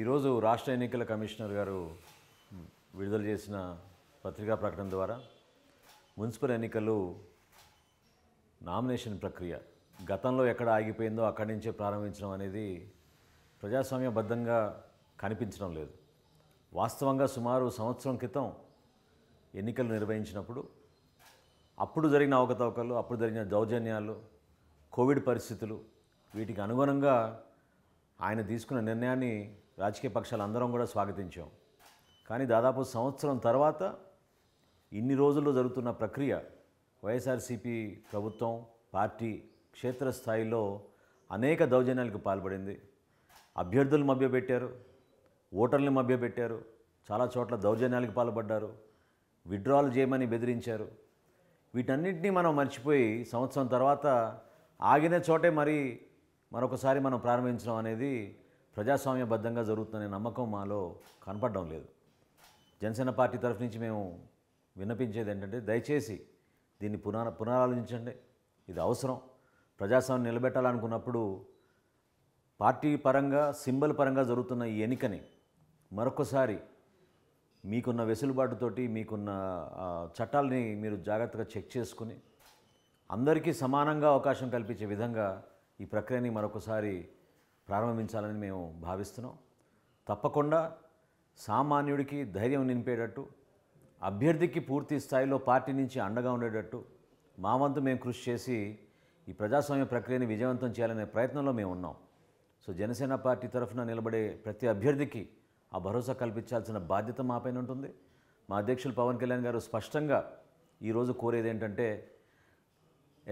ఈరోజు రాష్ట్ర ఎన్నికల కమిషనర్ గారు విడుదల చేసిన పత్రికా ప్రకటన ద్వారా మున్సిపల్ ఎన్నికలు నామినేషన్ ప్రక్రియ గతంలో ఎక్కడ ఆగిపోయిందో అక్కడి నుంచే ప్రారంభించడం అనేది ప్రజాస్వామ్యబద్ధంగా కనిపించడం లేదు వాస్తవంగా సుమారు సంవత్సరం క్రితం ఎన్నికలు నిర్వహించినప్పుడు అప్పుడు జరిగిన అవకతవకలు అప్పుడు జరిగిన దౌర్జన్యాలు కోవిడ్ పరిస్థితులు వీటికి అనుగుణంగా ఆయన తీసుకున్న నిర్ణయాన్ని రాజకీయ పక్షాలు అందరం కూడా స్వాగతించాం కానీ దాదాపు సంవత్సరం తర్వాత ఇన్ని రోజుల్లో జరుగుతున్న ప్రక్రియ వైఎస్ఆర్సీపీ ప్రభుత్వం పార్టీ క్షేత్రస్థాయిలో అనేక దౌర్జన్యాలకు పాల్పడింది అభ్యర్థులు మభ్యపెట్టారు ఓటర్లు మభ్యపెట్టారు చాలా చోట్ల దౌర్జన్యాలకు పాల్పడ్డారు విడ్రాల్ చేయమని బెదిరించారు వీటన్నింటినీ మనం మర్చిపోయి సంవత్సరం తర్వాత ఆగిన చోటే మరి మరొకసారి మనం ప్రారంభించడం అనేది ప్రజాస్వామ్యబద్ధంగా జరుగుతుందనే నమ్మకం మాలో కనపడడం లేదు జనసేన పార్టీ తరఫు నుంచి మేము విన్నపించేది ఏంటంటే దయచేసి దీన్ని పునర పునరాలోచించండి ఇది అవసరం ప్రజాస్వామ్యం నిలబెట్టాలనుకున్నప్పుడు పార్టీ పరంగా సింబల్ పరంగా జరుగుతున్న ఈ ఎన్నికని మరొకసారి మీకున్న వెసులుబాటుతోటి మీకున్న చట్టాలని మీరు జాగ్రత్తగా చెక్ చేసుకుని అందరికీ సమానంగా అవకాశం కల్పించే విధంగా ఈ ప్రక్రియని మరొకసారి ప్రారంభించాలని మేము భావిస్తున్నాం తప్పకుండా సామాన్యుడికి ధైర్యం నింపేటట్టు అభ్యర్థికి పూర్తి స్థాయిలో పార్టీ నుంచి అండగా ఉండేటట్టు మా వంతు మేము కృషి చేసి ఈ ప్రజాస్వామ్య ప్రక్రియని విజయవంతం చేయాలనే ప్రయత్నంలో మేము ఉన్నాం సో జనసేన పార్టీ తరఫున నిలబడే ప్రతి అభ్యర్థికి ఆ భరోసా కల్పించాల్సిన బాధ్యత మాపైన ఉంటుంది మా అధ్యక్షులు పవన్ కళ్యాణ్ గారు స్పష్టంగా ఈరోజు కోరేది ఏంటంటే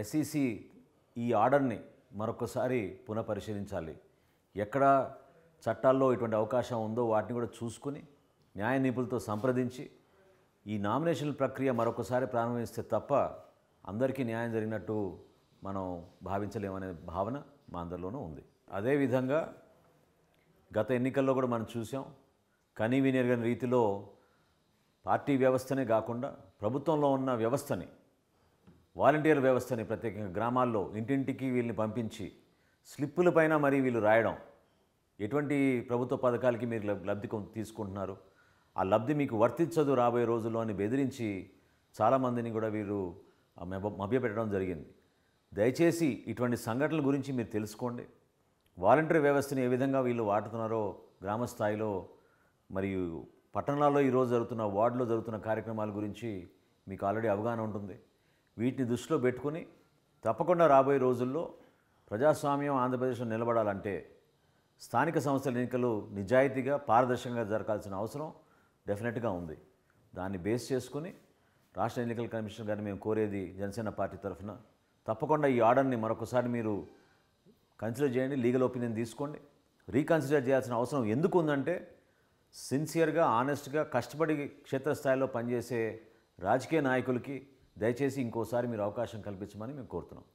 ఎస్ఈసి e ఈ ఆర్డర్ని మరొకసారి పునఃపరిశీలించాలి ఎక్కడ చట్టాల్లో ఇటువంటి అవకాశం ఉందో వాటిని కూడా చూసుకుని న్యాయ నిపుణులతో సంప్రదించి ఈ నామినేషన్ ప్రక్రియ మరొకసారి ప్రారంభిస్తే తప్ప అందరికీ న్యాయం జరిగినట్టు మనం భావించలేమనే భావన మా అందరిలోనూ ఉంది అదేవిధంగా గత ఎన్నికల్లో కూడా మనం చూసాం కనీవినెరగని రీతిలో పార్టీ వ్యవస్థనే కాకుండా ప్రభుత్వంలో ఉన్న వ్యవస్థని వాలంటీర్ వ్యవస్థని ప్రత్యేకంగా గ్రామాల్లో ఇంటింటికి వీళ్ళని పంపించి స్లిప్పుల పైన మరి వీళ్ళు రాయడం ఎటువంటి ప్రభుత్వ పథకాలకి మీరు లబ్ధి తీసుకుంటున్నారు ఆ లబ్ధి మీకు వర్తించదు రాబోయే రోజుల్లో అని బెదిరించి చాలామందిని కూడా వీరు మభ్యపెట్టడం జరిగింది దయచేసి ఇటువంటి సంఘటనల గురించి మీరు తెలుసుకోండి వాలంటరీ వ్యవస్థని ఏ విధంగా వీళ్ళు వాడుతున్నారో గ్రామస్థాయిలో మరియు పట్టణాల్లో ఈరోజు జరుగుతున్న వార్డులో జరుగుతున్న కార్యక్రమాల గురించి మీకు ఆల్రెడీ అవగాహన ఉంటుంది వీటిని దృష్టిలో పెట్టుకుని తప్పకుండా రాబోయే రోజుల్లో ప్రజాస్వామ్యం ఆంధ్రప్రదేశ్లో నిలబడాలంటే స్థానిక సంస్థల ఎన్నికలు నిజాయితీగా పారదర్శకంగా జరగాల్సిన అవసరం డెఫినెట్గా ఉంది దాన్ని బేస్ చేసుకుని రాష్ట్ర ఎన్నికల కమిషన్ గారిని మేము కోరేది జనసేన పార్టీ తరఫున తప్పకుండా ఈ ఆర్డర్ని మరొకసారి మీరు కన్సిడర్ చేయండి లీగల్ ఒపీనియన్ తీసుకోండి రీకన్సిడర్ చేయాల్సిన అవసరం ఎందుకు ఉందంటే సిన్సియర్గా ఆనెస్ట్గా కష్టపడి క్షేత్రస్థాయిలో పనిచేసే రాజకీయ నాయకులకి దయచేసి ఇంకోసారి మీరు అవకాశం కల్పించమని మేము కోరుతున్నాం